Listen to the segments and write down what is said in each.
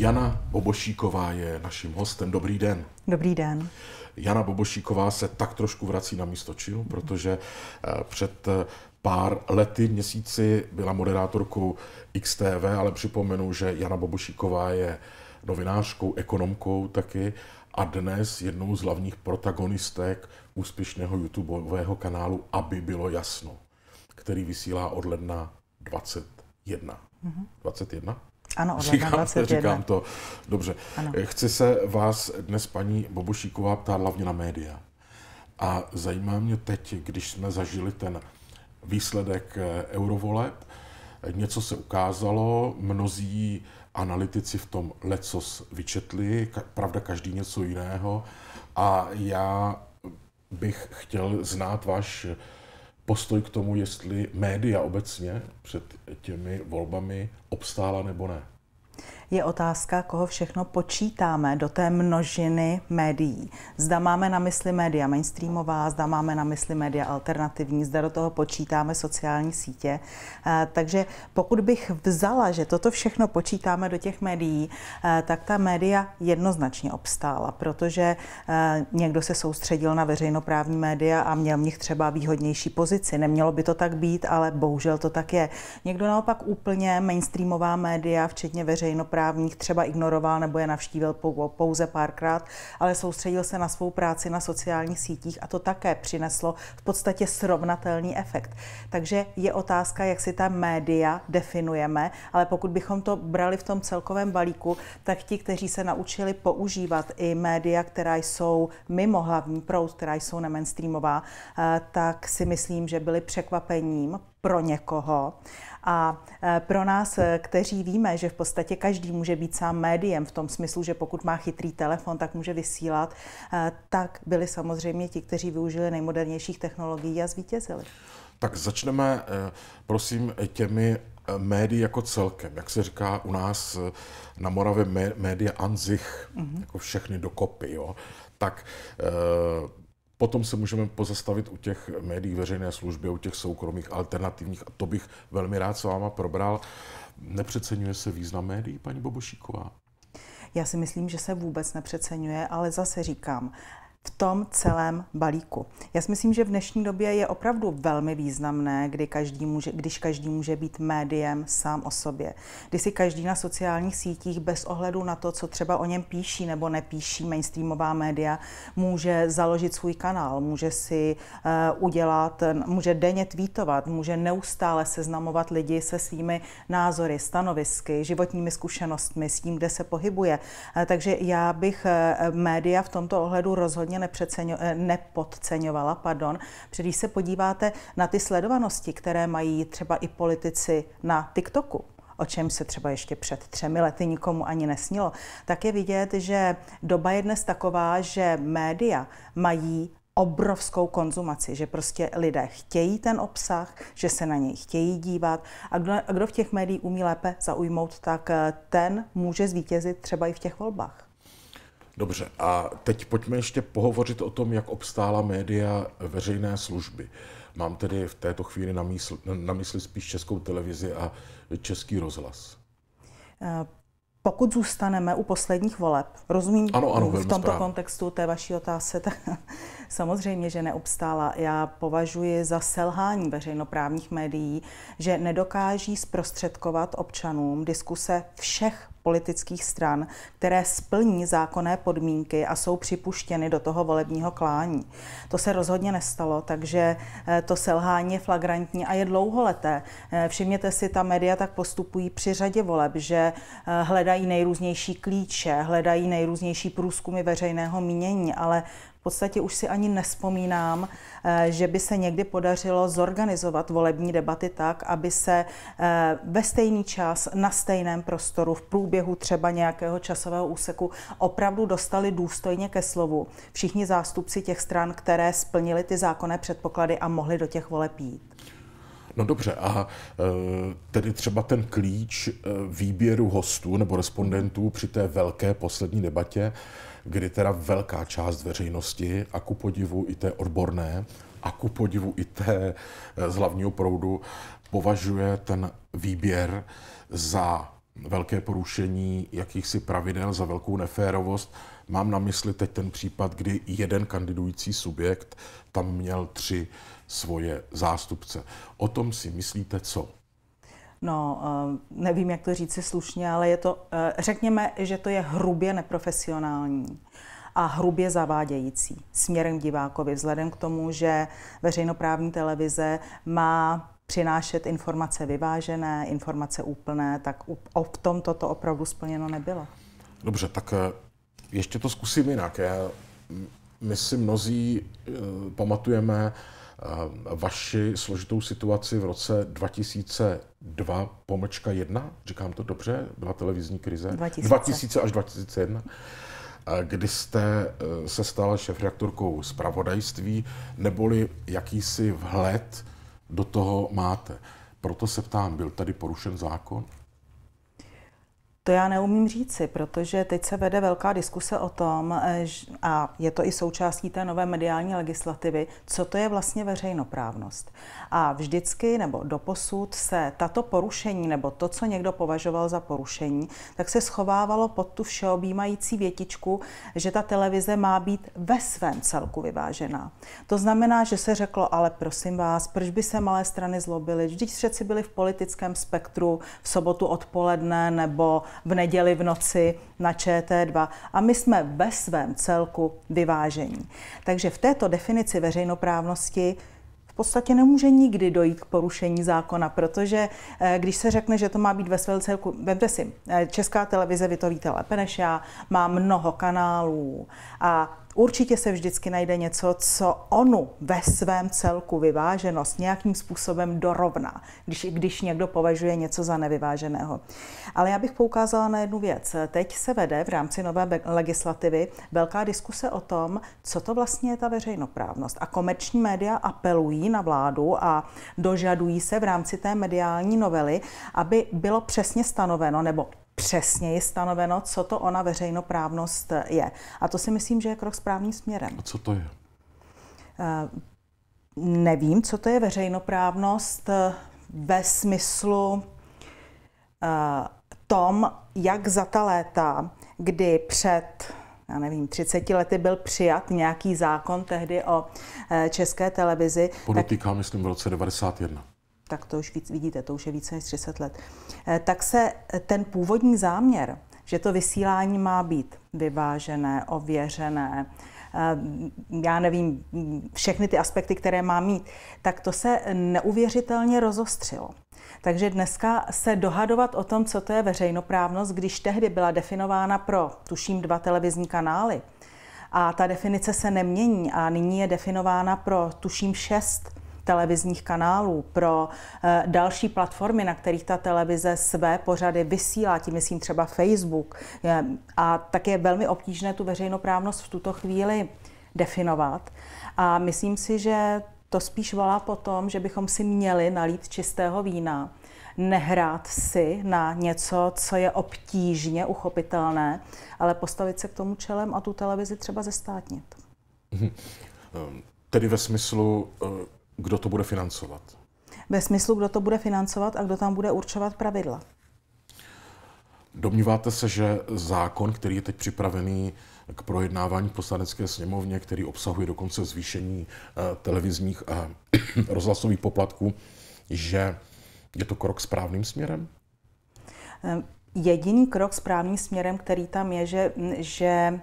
Jana Bobošíková je naším hostem. Dobrý den. Dobrý den. Jana Bobošíková se tak trošku vrací na místo činu, protože eh, před eh, pár lety, měsíci byla moderátorkou XTV, ale připomenu, že Jana Bobošíková je novinářkou, ekonomkou taky a dnes jednou z hlavních protagonistek úspěšného YouTubeového kanálu Aby bylo jasno, který vysílá od ledna 21. Mm-hmm. 21? Ano, od říkám, 21. říkám to. Dobře. Ano. Chci se vás dnes, paní Bobošíková, ptát hlavně na média. A zajímá mě teď, když jsme zažili ten výsledek eh, eurovoleb, něco se ukázalo, mnozí analytici v tom lecos vyčetli, pravda každý něco jiného a já bych chtěl znát váš postoj k tomu, jestli média obecně před těmi volbami obstála nebo ne je otázka, koho všechno počítáme do té množiny médií. Zda máme na mysli média mainstreamová, zda máme na mysli média alternativní, zda do toho počítáme sociální sítě. Eh, takže pokud bych vzala, že toto všechno počítáme do těch médií, eh, tak ta média jednoznačně obstála, protože eh, někdo se soustředil na veřejnoprávní média a měl v nich třeba výhodnější pozici. Nemělo by to tak být, ale bohužel to tak je. Někdo naopak úplně mainstreamová média, včetně veřejnoprávní právník třeba ignoroval nebo je navštívil pouze párkrát, ale soustředil se na svou práci na sociálních sítích a to také přineslo v podstatě srovnatelný efekt. Takže je otázka, jak si ta média definujeme, ale pokud bychom to brali v tom celkovém balíku, tak ti, kteří se naučili používat i média, která jsou mimo hlavní proud, která jsou nemainstreamová, eh, tak si myslím, že byli překvapením pro někoho a e, pro nás, e, kteří víme, že v podstatě každý může být sám médiem v tom smyslu, že pokud má chytrý telefon, tak může vysílat, e, tak byli samozřejmě ti, kteří využili nejmodernějších technologií a zvítězili. Tak začneme, prosím, těmi médií jako celkem. Jak se říká u nás na Moravě média anzich, mm-hmm. jako všechny dokopy. Jo? Tak Potom se můžeme pozastavit u těch médií veřejné služby, u těch soukromých alternativních, a to bych velmi rád s váma probral. Nepřeceňuje se význam médií, paní Bobošíková? Já si myslím, že se vůbec nepřeceňuje, ale zase říkám, v tom celém balíku. Já si myslím, že v dnešní době je opravdu velmi významné, kdy každý může, když každý může být médiem sám o sobě. Kdy si každý na sociálních sítích bez ohledu na to, co třeba o něm píší nebo nepíší mainstreamová média, může založit svůj kanál, může si uh, udělat, může denně tweetovat, může neustále seznamovat lidi se svými názory, stanovisky, životními zkušenostmi, s tím, kde se pohybuje. Uh, takže já bych uh, média v tomto ohledu rozhodně rozhodně eh, nepodceňovala. Pardon. když se podíváte na ty sledovanosti, které mají třeba i politici na TikToku, o čem se třeba ještě před třemi lety nikomu ani nesnilo, tak je vidět, že doba je dnes taková, že média mají obrovskou konzumaci, že prostě lidé chtějí ten obsah, že se na něj chtějí dívat a kdo, a kdo v těch médiích umí lépe zaujmout, tak eh, ten může zvítězit třeba i v těch volbách. Dobře, a teď pojďme ještě pohovořit o tom, jak obstála média veřejné služby. Mám tedy v této chvíli na mysli, na mysli spíš českou televizi a český rozhlas. Eh, pokud zůstaneme u posledních voleb, rozumím ano, ano, v tomto správně. kontextu té vaší otázce, tak samozřejmě, že neobstála. Já považuji za selhání veřejnoprávních médií, že nedokáží zprostředkovat občanům diskuse všech politických stran, které splní zákonné podmínky a jsou připuštěny do toho volebního klání. To se rozhodně nestalo, takže eh, to selhání je flagrantní a je dlouholeté. Eh, všimněte si, ta média tak postupují při řadě voleb, že eh, hledají nejrůznější klíče, hledají nejrůznější průzkumy veřejného mínění, ale v podstatě už si ani nespomínám, eh, že by se někdy podařilo zorganizovat volební debaty tak, aby se eh, ve stejný čas, na stejném prostoru, v průběhu třeba nějakého časového úseku opravdu dostali důstojně ke slovu všichni zástupci těch stran, které splnili ty zákonné předpoklady a mohli do těch voleb jít. No dobře, a eh, tedy třeba ten klíč výběru hostů nebo respondentů při té velké poslední debatě kdy teda velká část veřejnosti a ku podivu i té odborné a ku podivu i té eh, z hlavního proudu považuje ten výběr za velké porušení jakýchsi pravidel, za velkou neférovost. Mám na mysli teď ten případ, kdy jeden kandidující subjekt tam měl tři svoje zástupce. O tom si myslíte co? no, eh, nevím, jak to říct si slušně, ale je to, eh, řekněme, že to je hrubě neprofesionální a hrubě zavádějící směrem divákovi, vzhledem k tomu, že veřejnoprávní televize má přinášet informace vyvážené, informace úplné, tak v tom toto opravdu splněno nebylo. Dobře, tak eh, ještě to zkusím jinak. Já, my si mnozí pamatujeme Eh, vaši složitou situaci v roce 2002 pomlčka 1, říkám to dobře, byla televizní krize, 2000, 2000 až 2001, eh, kdy jste eh, se stala šefredaktorkou zpravodajství, neboli jakýsi vhled do toho máte. Proto se ptám, byl tady porušen zákon? To já neumím říci, protože teď se vede velká diskuse o tom, eh, a je to i součástí té nové mediální legislativy, co to je vlastně veřejnoprávnost. A vždycky nebo doposud se tato porušení nebo to, co někdo považoval za porušení, tak se schovávalo pod tu všeobjímající větičku, že ta televize má být ve svém celku vyvážená. To znamená, že se řeklo, ale prosím vás, proč by se malé strany zlobily? Vždyť všetci byli v politickém spektru v sobotu odpoledne nebo v neděli v noci na ČT2. A my jsme ve svém celku vyvážení. Takže v této definici veřejnoprávnosti v podstatě nemůže nikdy dojít k porušení zákona, protože eh, když se řekne, že to má být ve svém celku, vemte si, eh, Česká televize, vy to víte lépe než já, má mnoho kanálů a Určitě se vždycky najde něco, co onu ve svém celku vyváženost nějakým způsobem dorovná, když, když někdo považuje něco za nevyváženého. Ale já bych poukázala na jednu věc. Teď se vede v rámci nové legislativy velká diskuse o tom, co to vlastně je ta veřejnoprávnost. A komerční média apelují na vládu a dožadují se v rámci té mediální novely, aby bylo přesně stanoveno, nebo přesněji stanoveno, co to ona veřejnoprávnost je. A to si myslím, že je krok správným směrem. A co to je? Eh, nevím, co to je veřejnoprávnost eh, ve smyslu eh, tom, jak za ta léta, kdy před já nevím, 30 lety byl přijat nějaký zákon tehdy o české televizi. Podotýkám, tak... myslím, v roce 91 tak to už víc, vidíte, to už je více než 30 let, eh, tak se eh, ten původní záměr, že to vysílání má být vyvážené, ověřené, eh, já nevím, všechny ty aspekty, které má mít, tak to se neuvěřitelně rozostřilo. Takže dneska se dohadovat o tom, co to je veřejnoprávnost, když tehdy byla definována pro, tuším, dva televizní kanály, a ta definice se nemění a nyní je definována pro, tuším, šest televizních kanálů, pro eh, další platformy, na kterých ta televize své pořady vysílá, tím myslím třeba Facebook. A tak je velmi obtížné tu veřejnoprávnost v tuto chvíli definovat. A myslím si, že to spíš volá po tom, že bychom si měli nalít čistého vína, nehrát si na něco, co je obtížně uchopitelné, ale postavit se k tomu čelem a tu televizi třeba zestátnit. Hm. Ehm, tedy ve smyslu eh, kdo to bude financovat? Ve smyslu, kdo to bude financovat a kdo tam bude určovat pravidla. Domníváte se, že zákon, který je teď připravený k projednávání v poslanecké sněmovně, který obsahuje dokonce zvýšení eh, televizních a rozhlasových poplatků, že je to krok správným směrem? Eh, jediný krok správným směrem, který tam je, že, že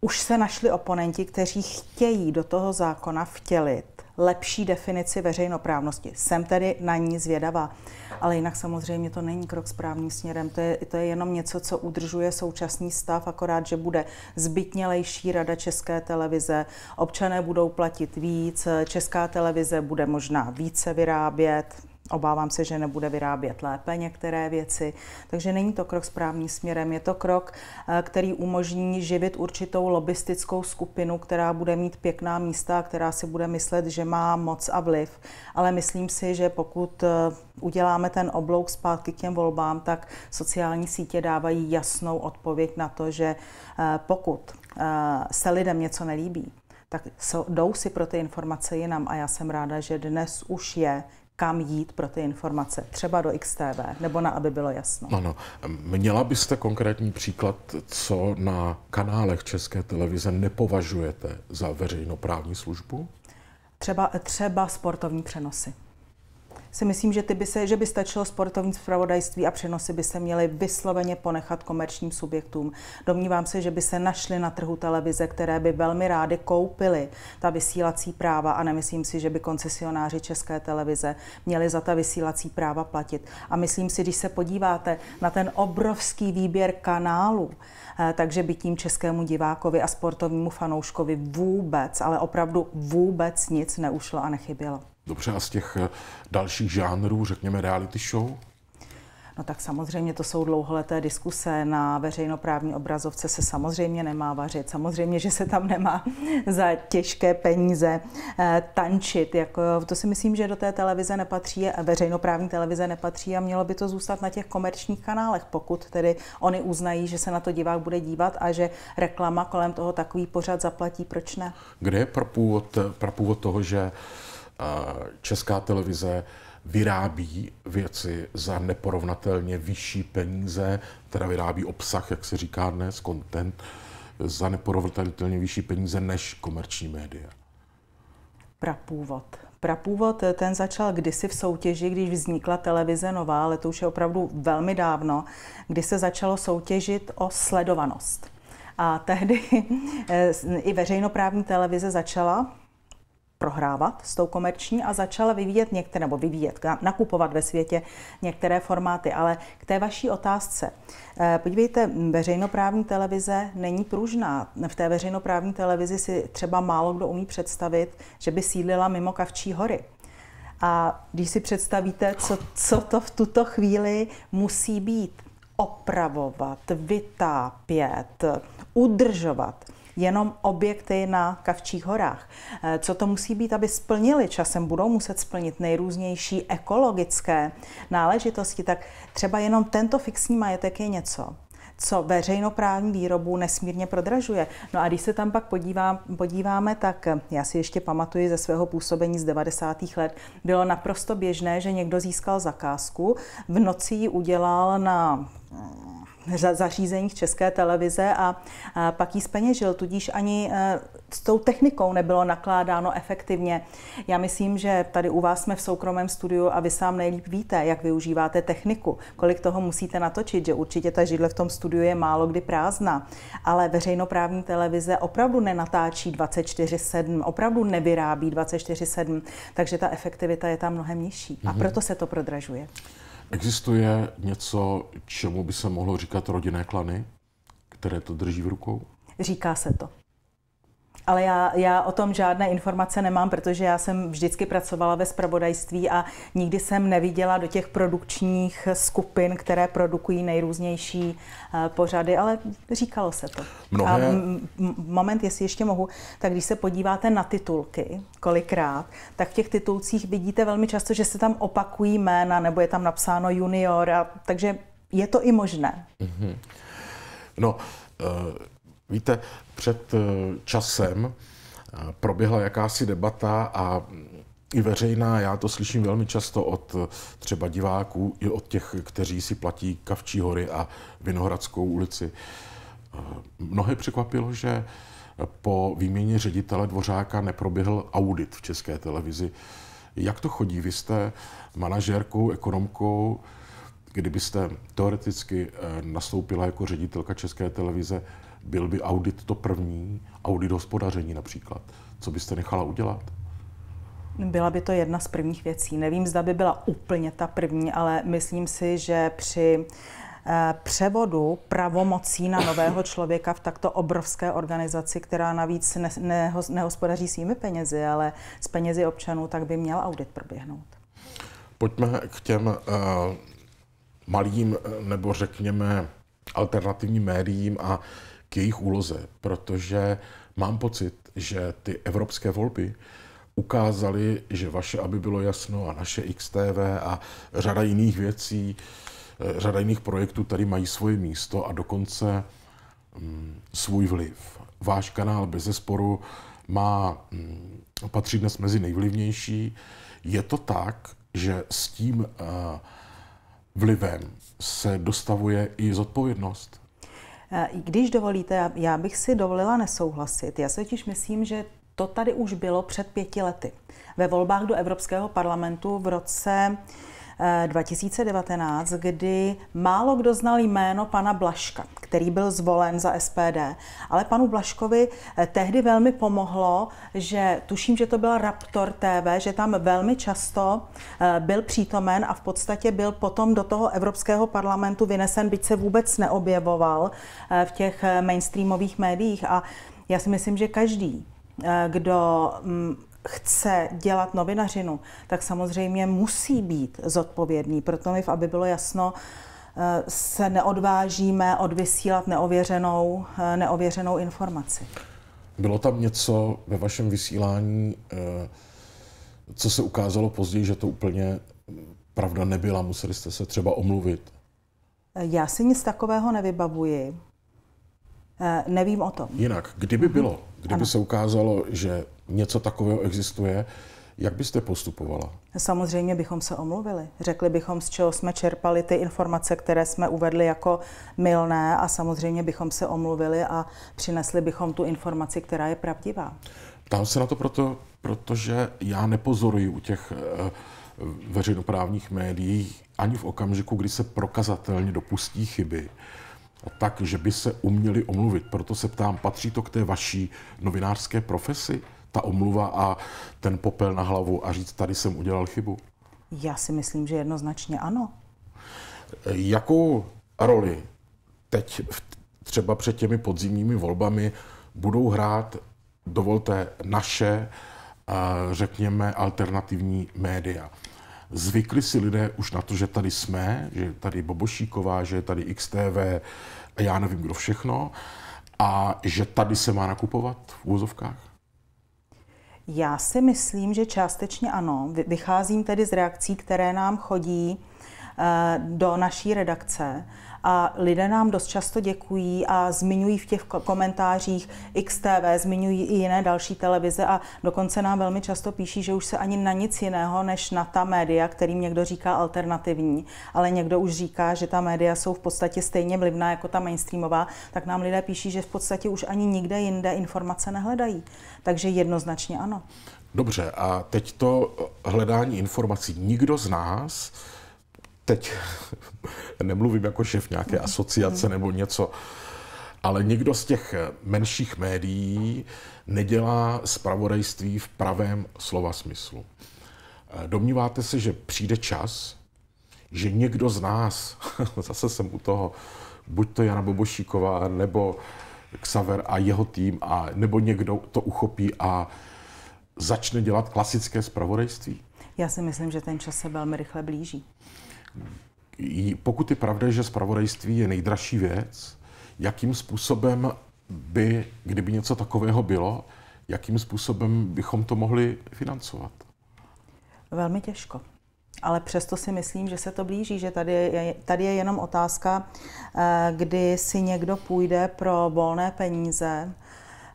už se našli oponenti, kteří chtějí do toho zákona vtělit lepší definici veřejnoprávnosti. Jsem tedy na ní zvědavá. Ale jinak samozřejmě to není krok správným směrem. To je, to je jenom něco, co udržuje současný stav, akorát, že bude zbytnělejší rada České televize, občané budou platit víc, Česká televize bude možná více vyrábět. Obávám se, že nebude vyrábět lépe některé věci, takže není to krok správným směrem. Je to krok, eh, který umožní živit určitou lobbystickou skupinu, která bude mít pěkná místa, která si bude myslet, že má moc a vliv. Ale myslím si, že pokud eh, uděláme ten oblouk zpátky k těm volbám, tak sociální sítě dávají jasnou odpověď na to, že eh, pokud se lidem něco nelíbí, tak jdou si pro ty informace jinam a já jsem ráda, že dnes už je kam jít pro ty informace, třeba do XTV, nebo na Aby bylo jasno. Ano, měla byste konkrétní příklad, co na kanálech České televize nepovažujete za veřejnoprávní službu? Třeba, třeba sportovní přenosy si myslím, že, ty by se, že by stačilo sportovní zpravodajství a přenosy by se měly vysloveně ponechat komerčním subjektům. Domnívám se, že by se našly na trhu televize, které by velmi rády koupily ta vysílací práva a nemyslím si, že by koncesionáři České televize měli za ta vysílací práva platit. A myslím si, když se podíváte na ten obrovský výběr kanálů, eh, takže by tím českému divákovi a sportovnímu fanouškovi vůbec, ale opravdu vůbec nic neušlo a nechybělo. Dobře, a z těch eh, dalších žánrů, řekněme reality show? No tak samozřejmě to jsou dlouholeté diskuse. Na veřejnoprávní obrazovce se samozřejmě nemá vařit. Samozřejmě, že se tam nemá za těžké peníze eh, tančit. Jako, to si myslím, že do té televize nepatří, veřejnoprávní televize nepatří a mělo by to zůstat na těch komerčních kanálech, pokud tedy oni uznají, že se na to divák bude dívat a že reklama kolem toho takový pořad zaplatí, proč ne? Kde je prapůvod, eh, prapůvod toho, že Česká televize vyrábí věci za neporovnatelně vyšší peníze, teda vyrábí obsah, jak se říká dnes, content, za neporovnatelně vyšší peníze než komerční média. Prapůvod. Prapůvod eh, ten začal kdysi v soutěži, když vznikla televize Nová, ale to už je opravdu velmi dávno, kdy se začalo soutěžit o sledovanost. A tehdy eh, i veřejnoprávní televize začala prohrávat s tou komerční a začala vyvíjet některé, nebo vyvíjet, nakupovat ve světě některé formáty. Ale k té vaší otázce. Eh, podívejte, veřejnoprávní televize není pružná. V té veřejnoprávní televizi si třeba málo kdo umí představit, že by sídlila mimo Kavčí hory. A když si představíte, co, co to v tuto chvíli musí být, opravovat, vytápět, udržovat, jenom objekty na Kavčích horách. Eh, co to musí být, aby splnili? Časem budou muset splnit nejrůznější ekologické náležitosti, tak třeba jenom tento fixní majetek je něco, co veřejnoprávní výrobu nesmírně prodražuje. No a když se tam pak podívá, podíváme, tak eh, já si ještě pamatuji ze svého působení z 90. let, bylo naprosto běžné, že někdo získal zakázku, v noci ji udělal na zařízeních České televize a pak jí speněžil, tudíž ani e, s tou technikou nebylo nakládáno efektivně. Já myslím, že tady u vás jsme v soukromém studiu a vy sám nejlíp víte, jak využíváte techniku, kolik toho musíte natočit, že určitě ta židle v tom studiu je málo kdy prázdná, ale veřejnoprávní televize opravdu nenatáčí 24-7, opravdu nevyrábí 24-7, takže ta efektivita je tam mnohem nižší a mhm. proto se to prodražuje. Existuje něco, čemu by se mohlo říkat rodinné klany, které to drží v rukou? Říká se to ale já, já o tom žádné informace nemám, protože já jsem vždycky pracovala ve spravodajství a nikdy jsem neviděla do těch produkčních skupin, které produkují nejrůznější eh, pořady, ale říkalo se to. Mnohé... A moment, jestli ještě mohu, tak když se podíváte na titulky kolikrát, tak v těch titulcích vidíte velmi často, že se tam opakují jména nebo je tam napsáno junior, a, takže je to i možné. Mm-hmm. No, uh, víte, před eh, časem eh, proběhla jakási debata a i veřejná, já to slyším velmi často od eh, třeba diváků, i od těch, kteří si platí Kavčí hory a Vinohradskou ulici. Mnohé překvapilo, že po výměně ředitele Dvořáka neproběhl audit v české televizi. Jak to chodí? Vy jste manažérkou, ekonomkou, kdybyste teoreticky nastoupila jako ředitelka české televize, byl by audit to první, audit hospodaření například. Co byste nechala udělat? Byla by to jedna z prvních věcí. Nevím, zda by byla úplně ta první, ale myslím si, že při eh, převodu pravomocí na nového člověka v takto obrovské organizaci, která navíc ne, ne, nehospodaří svými penězi, ale s penězi občanů, tak by měl audit proběhnout. Pojďme k těm uh, malým eh, nebo řekněme alternativním médiím a k jejich úloze, protože mám pocit, že ty evropské volby ukázaly, že vaše, aby bylo jasno, a naše XTV a řada jiných věcí, eh, řada jiných projektů tady mají svoje místo a dokonce mm, svůj vliv. Váš kanál bez zesporu má, mm, patří dnes mezi nejvlivnější. Je to tak, že s tím uh, vlivem se dostavuje i zodpovědnost? Eh, když dovolíte, já bych si dovolila nesouhlasit. Já se totiž myslím, že to tady už bylo před pěti lety. Ve volbách do Evropského parlamentu v roce 2019, eh, kdy málo kdo znal jméno pana Blaška, který byl zvolen za SPD, ale panu Blaškovi eh, tehdy velmi pomohlo, že tuším, že to byla Raptor TV, že tam velmi často eh, byl přítomen a v podstatě byl potom do toho Evropského parlamentu vynesen, byť se vůbec neobjevoval v těch mainstreamových médiích. A já si myslím, že každý, kdo mm, chce dělat novinařinu, tak samozřejmě musí být zodpovědný. Proto my, aby bylo jasno, eh, se neodvážíme odvysílat neověřenou, eh, neověřenou informaci. Bylo tam něco ve vašem vysílání, eh, co se ukázalo později, že to úplně pravda nebyla, museli jste se třeba omluvit? Já si nic takového nevybavuji. Nevím o tom. Jinak, kdyby bylo, Kdyby ano. se ukázalo, že něco takového existuje, jak byste postupovala? Samozřejmě bychom se omluvili. Řekli bychom, z čeho jsme čerpali ty informace, které jsme uvedli jako milné a samozřejmě bychom se omluvili a přinesli bychom tu informaci, která je pravdivá. Ptám se na to proto, protože já nepozoruji u těch eh, veřejnoprávních médií ani v okamžiku, kdy se prokazatelně dopustí chyby, tak, že by se uměli omluvit. Proto se ptám, patří to k té vaší novinářské profesi? Ta omluva a ten popel na hlavu a říct, tady jsem udělal chybu? Já si myslím, že jednoznačně ano. Jakou roli teď třeba před těmi podzimními volbami budou hrát, dovolte, naše, řekněme, alternativní média? Zvykli si lidé už na to, že tady jsme, že tady Bobošíková, že tady XTV a já nevím kdo všechno a že tady se má nakupovat v úzovkách? Já si myslím, že částečně ano. Vycházím tedy z reakcí, které nám chodí eh, do naší redakce a lidé nám dost často děkují a zmiňují v těch komentářích XTV, zmiňují i jiné další televize a dokonce nám velmi často píší, že už se ani na nic jiného než na ta média, kterým někdo říká alternativní, ale někdo už říká, že ta média jsou v podstatě stejně vlivná jako ta mainstreamová, tak nám lidé píší, že v podstatě už ani nikde jinde informace nehledají. Takže jednoznačně ano. Dobře, a teď to hledání informací. Nikdo z nás teď nemluvím jako šef nějaké asociace mhm. nebo něco, ale nikdo z těch menších médií nedělá spravodajství v pravém slova smyslu. Domníváte se, že přijde čas, že někdo z nás, zase jsem u toho, buď to Jana Bobošíková, nebo Xaver a jeho tým, a, nebo někdo to uchopí a začne dělat klasické spravodajství? Já si myslím, že ten čas se velmi rychle blíží pokud je pravda, že spravodajství je nejdražší věc, jakým způsobem by, kdyby něco takového bylo, jakým způsobem bychom to mohli financovat? Velmi těžko. Ale přesto si myslím, že se to blíží, že tady je, tady je jenom otázka, eh, kdy si někdo půjde pro volné peníze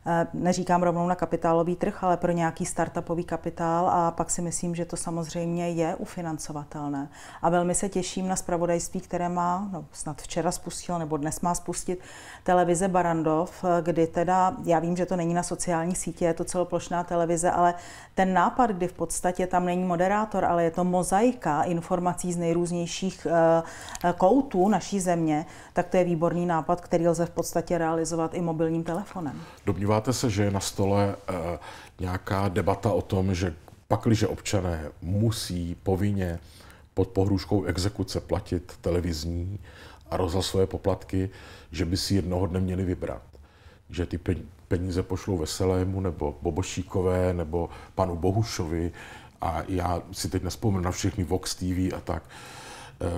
Eh, neříkám rovnou na kapitálový trh, ale pro nějaký startupový kapitál a pak si myslím, že to samozřejmě je ufinancovatelné. A velmi se těším na spravodajství, které má, no, snad včera spustil nebo dnes má spustit televize Barandov, eh, kdy teda, já vím, že to není na sociální sítě, je to celoplošná televize, ale ten nápad, kdy v podstatě tam není moderátor, ale je to mozaika informací z nejrůznějších eh, koutů naší země, tak to je výborný nápad, který lze v podstatě realizovat i mobilním telefonem. Domnívám domníváte se, že je na stole eh, nějaká debata o tom, že pakliže občané musí povinně pod pohrůžkou exekuce platit televizní a rozhlasové poplatky, že by si jednoho dne měli vybrat. Že ty peníze pošlou Veselému, nebo Bobošíkové, nebo panu Bohušovi a já si teď nespomenu na všechny Vox TV a tak.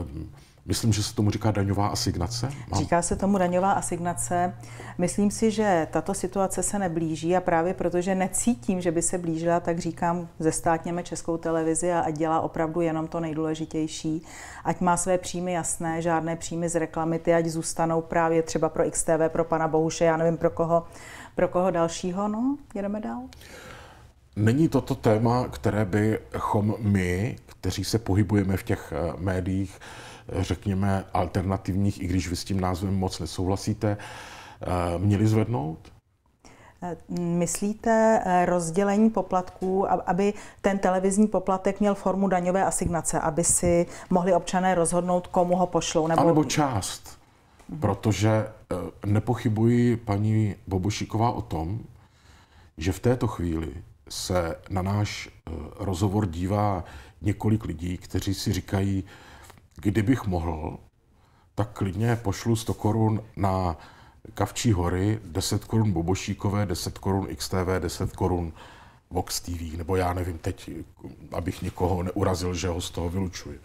Um, Myslím, že se tomu říká daňová asignace. Mám... Říká se tomu daňová asignace. Myslím si, že tato situace se neblíží a právě protože necítím, že by se blížila, tak říkám, zestátněme Českou televizi a ať dělá opravdu jenom to nejdůležitější. Ať má své příjmy jasné, žádné příjmy z reklamy, ty ať zůstanou právě třeba pro XTV, pro pana Bohuše, já nevím pro koho, pro koho dalšího. No, jedeme dál. Není toto téma, které bychom my, kteří se pohybujeme v těch eh, médiích, řekněme, alternativních, i když vy s tím názvem moc nesouhlasíte, eh, měli zvednout? Eh, myslíte eh, rozdělení poplatků, aby ten televizní poplatek měl formu daňové asignace, aby si mohli občané rozhodnout, komu ho pošlou? Nebo, nebo část. Mhm. Protože nepochybuji paní Bobošíková o tom, že v této chvíli se na náš rozhovor dívá několik lidí, kteří si říkají, Kdybych mohl, tak klidně pošlu 100 korun na Kavčí hory, 10 korun Bobošíkové, 10 korun XTV, 10 korun Vox TV, nebo já nevím teď, abych nikoho neurazil, že ho z toho vylučuji.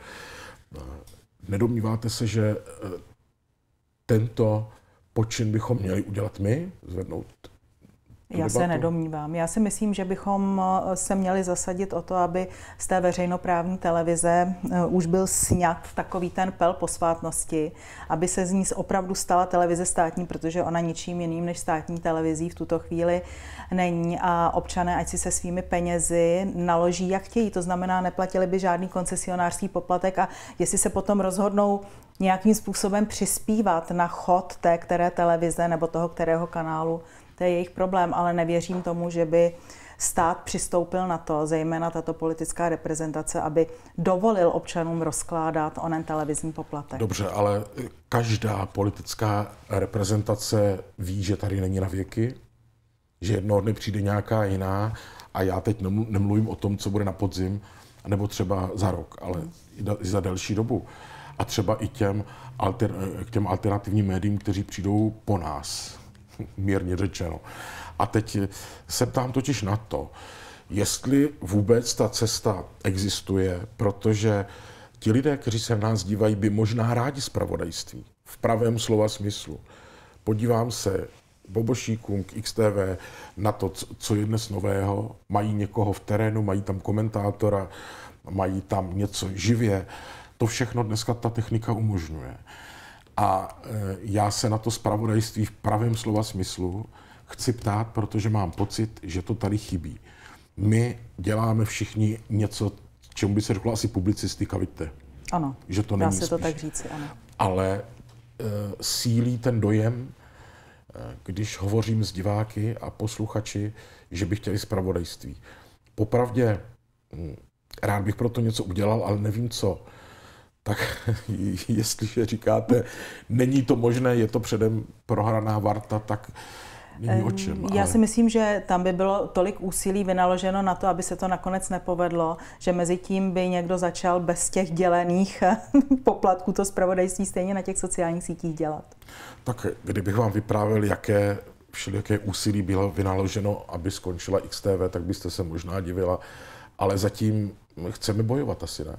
Nedomníváte se, že eh, tento počin bychom měli udělat my, zvednout já debatu. se nedomnívám. Já si myslím, že bychom eh, se měli zasadit o to, aby z té veřejnoprávní televize eh, už byl sňat takový ten pel posvátnosti, aby se z ní opravdu stala televize státní, protože ona ničím jiným než státní televizí v tuto chvíli není a občané, ať si se svými penězi naloží, jak chtějí. To znamená, neplatili by žádný koncesionářský poplatek a jestli se potom rozhodnou nějakým způsobem přispívat na chod té které televize nebo toho kterého kanálu, to je jejich problém, ale nevěřím tomu, že by stát přistoupil na to, zejména tato politická reprezentace, aby dovolil občanům rozkládat onen televizní poplatek. Dobře, ale každá politická reprezentace ví, že tady není na věky, že jednoho dne přijde nějaká jiná a já teď nemluvím o tom, co bude na podzim, nebo třeba za rok, ale i za delší dobu. A třeba i těm, alter, k těm alternativním médiím, kteří přijdou po nás mírně řečeno. A teď se ptám totiž na to, jestli vůbec ta cesta existuje, protože ti lidé, kteří se na nás dívají, by možná rádi zpravodajství. V pravém slova smyslu. Podívám se Bobošíkům k XTV na to, co je dnes nového. Mají někoho v terénu, mají tam komentátora, mají tam něco živě. To všechno dneska ta technika umožňuje. A eh, já se na to zpravodajství v pravém slova smyslu chci ptát, protože mám pocit, že to tady chybí. My děláme všichni něco, čemu by se řeklo asi publicistika, vidíte. Ano, že to dá se spíš. to tak říci, ano. Ale e, sílí ten dojem, e, když hovořím s diváky a posluchači, že by chtěli zpravodajství. Popravdě, hm, rád bych pro to něco udělal, ale nevím co tak jestliže říkáte, není to možné, je to předem prohraná varta, tak není o čem. Já ale... si myslím, že tam by bylo tolik úsilí vynaloženo na to, aby se to nakonec nepovedlo, že mezi tím by někdo začal bez těch dělených poplatků to zpravodajství stejně na těch sociálních sítích dělat. Tak kdybych vám vyprávěl, jaké všelijaké úsilí bylo vynaloženo, aby skončila XTV, tak byste se možná divila, ale zatím chceme bojovat asi, ne?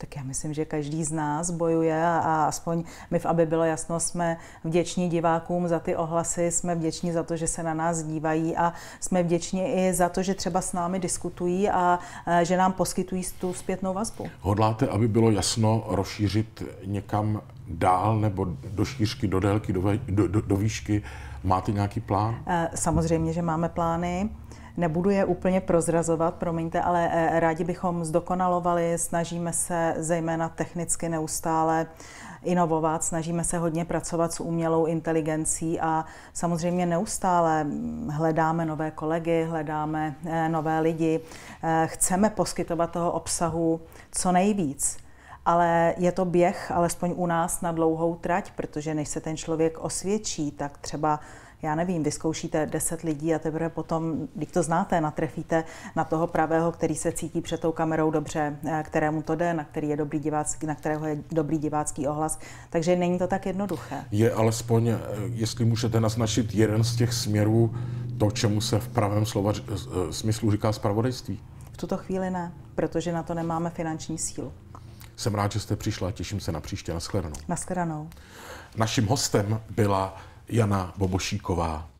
Tak já myslím, že každý z nás bojuje a, a aspoň my v Aby bylo jasno jsme vděční divákům za ty ohlasy, jsme vděční za to, že se na nás dívají a jsme vděční i za to, že třeba s námi diskutují a, a e, že nám poskytují tu zpětnou vazbu. Hodláte, aby bylo jasno rozšířit někam dál nebo do šířky, do délky, do, do, do výšky? Máte nějaký plán? E, samozřejmě, že máme plány. Nebudu je úplně prozrazovat, promiňte, ale eh, rádi bychom zdokonalovali, snažíme se zejména technicky neustále inovovat, snažíme se hodně pracovat s umělou inteligencí a samozřejmě neustále mm, hledáme nové kolegy, hledáme eh, nové lidi, eh, chceme poskytovat toho obsahu co nejvíc ale je to běh, alespoň u nás, na dlouhou trať, protože než se ten člověk osvědčí, tak třeba já nevím, vyzkoušíte 10 lidí a teprve potom, když to znáte, natrefíte na toho pravého, který se cítí před tou kamerou dobře, eh, kterému to jde, na, který je dobrý divácký, na kterého je dobrý divácký ohlas. Takže není to tak jednoduché. Je alespoň, eh, jestli můžete naznačit jeden z těch směrů, to, čemu se v pravém slova eh, smyslu říká spravodajství? V tuto chvíli ne, protože na to nemáme finanční sílu. Jsem rád, že jste přišla, těším se na příště. Naschledanou. Naschledanou. Naším hostem byla Jana Bobošíková.